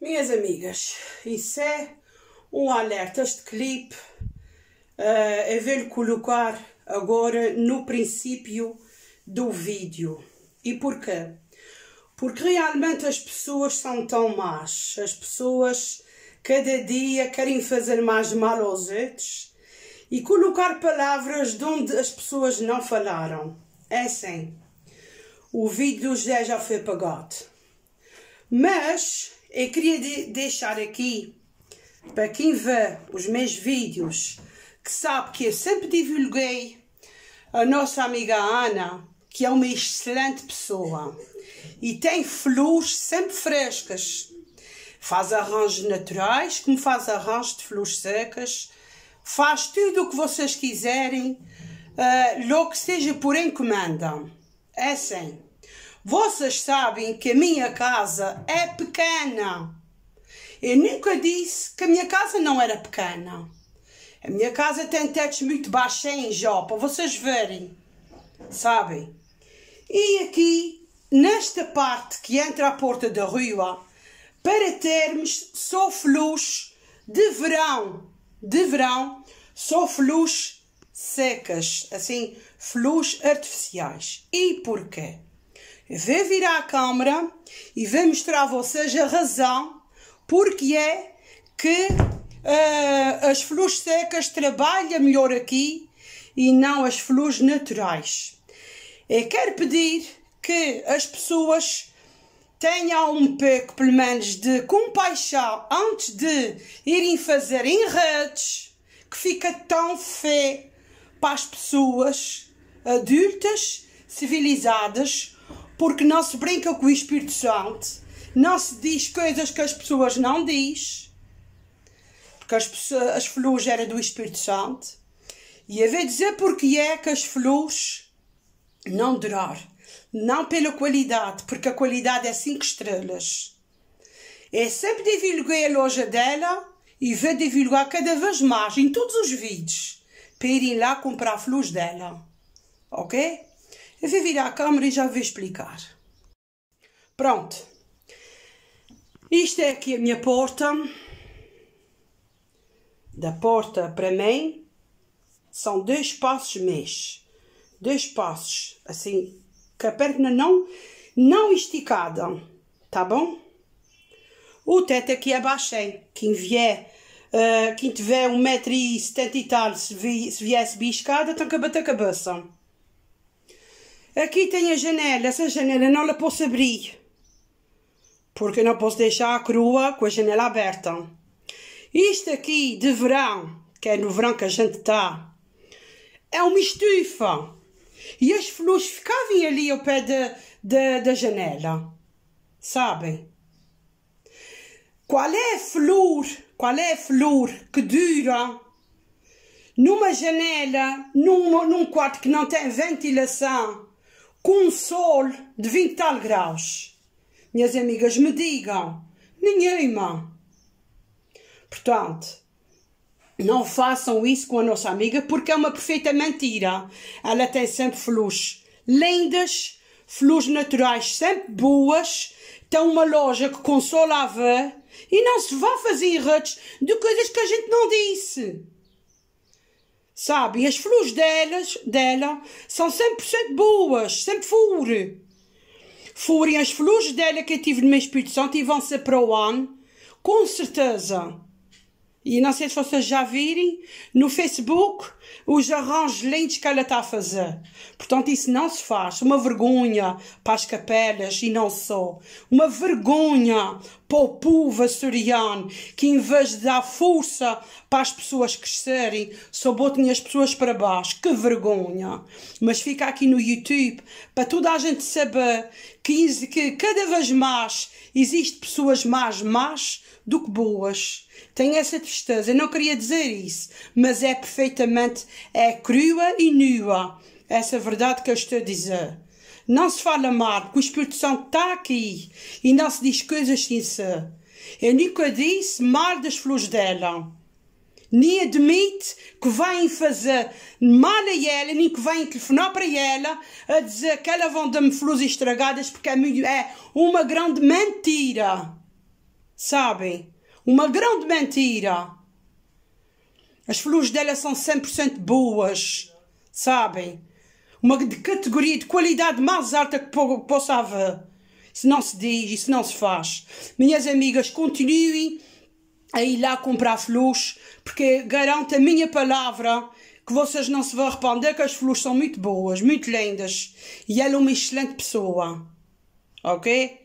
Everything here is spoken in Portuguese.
Minhas amigas, isso é um alerta. Este clipe uh, eh, é eu colocar agora no princípio do vídeo. E porquê? Porque realmente as pessoas são tão más. As pessoas cada dia querem fazer mais mal aos outros e colocar palavras de onde as pessoas não falaram. É assim. O vídeo já, já foi apagado. Mas eu queria de deixar aqui para quem vê os meus vídeos, que sabe que eu sempre divulguei a nossa amiga Ana, que é uma excelente pessoa e tem flores sempre frescas. Faz arranjos naturais, como faz arranjos de flores secas, faz tudo o que vocês quiserem, uh, logo que seja por encomenda. É assim. Vocês sabem que a minha casa é pequena. Eu nunca disse que a minha casa não era pequena. A minha casa tem tetos muito baixinhos, ó, para vocês verem, sabem? E aqui, nesta parte que entra a porta da rua, para termos sof luz de verão, de verão, sof luz secas, assim, luz artificiais. E porquê? vê virar a câmara e vê mostrar a vocês a razão porque é que uh, as flores secas trabalham melhor aqui e não as flores naturais. Eu eh, quero pedir que as pessoas tenham um pouco, pelo menos, de compaixão antes de irem fazer enredes, que fica tão feio para as pessoas adultas, civilizadas, porque não se brinca com o Espírito Santo, não se diz coisas que as pessoas não diz, porque as, as flus eram do Espírito Santo, e a ver dizer porque é que as flus não durar, não pela qualidade, porque a qualidade é cinco estrelas. Eu sempre divulguei a loja dela e vou divulgar cada vez mais em todos os vídeos para irem lá comprar flus dela, ok? Eu vou virar a câmera e já vou explicar. Pronto. Isto é aqui a minha porta. Da porta para mim são dois passos mês. Dois passos, assim, com a perna não, não esticada. Tá bom? O teto aqui é baixinho. Quem vier, uh, quem tiver 1,70m e tal, se, vi, se vier subir escada, tem que bater a cabeça. Aqui tem a janela, essa janela não la posso abrir, porque não posso deixar a crua com a janela aberta. Isto aqui de verão, que é no verão que a gente está, é uma estufa. E as flores ficavam ali ao pé da, da, da janela, sabem? Qual é a flor, qual é a flor que dura numa janela, num, num quarto que não tem ventilação, com um sol de 20 tal graus. Minhas amigas me digam, nenhuma. Portanto, não façam isso com a nossa amiga porque é uma perfeita mentira. Ela tem sempre flores lindas, flores naturais sempre boas. Tem uma loja que consola a ver e não se vá fazer redes de coisas que a gente não disse sabe? E as flores delas, dela são 100% boas, sempre foram. Forem as flores dela que eu tive no meu Espírito Santo e vão-se para o ano, com certeza. E não sei se vocês já virem no Facebook os arranjos lentes que ela está a fazer. Portanto, isso não se faz. Uma vergonha para as capelas e não só. Uma vergonha para o povo açoriano, que em vez de dar força para as pessoas crescerem, só botem as pessoas para baixo. Que vergonha! Mas fica aqui no YouTube para toda a gente saber que, que cada vez mais existe pessoas mais más do que boas. Tenho essa tristeza, eu não queria dizer isso, mas é perfeitamente, é crua e nua essa verdade que eu estou a dizer. Não se fala mal, porque o Espírito Santo está aqui e não se diz coisas sinceras. Eu nunca disse mal das flores dela. Nem admite que vêm fazer mal a ela, nem que vêm telefonar para ela a dizer que ela vão dar-me flores estragadas, porque é, é uma grande mentira. Sabem? Uma grande mentira. As flores dela são 100% boas. Sabem? uma categoria de qualidade mais alta que possa haver. Se não se diz e se não se faz. Minhas amigas, continuem a ir lá comprar flores, porque garanto a minha palavra que vocês não se vão arrepender que as flores são muito boas, muito lindas. E ela é uma excelente pessoa. Ok?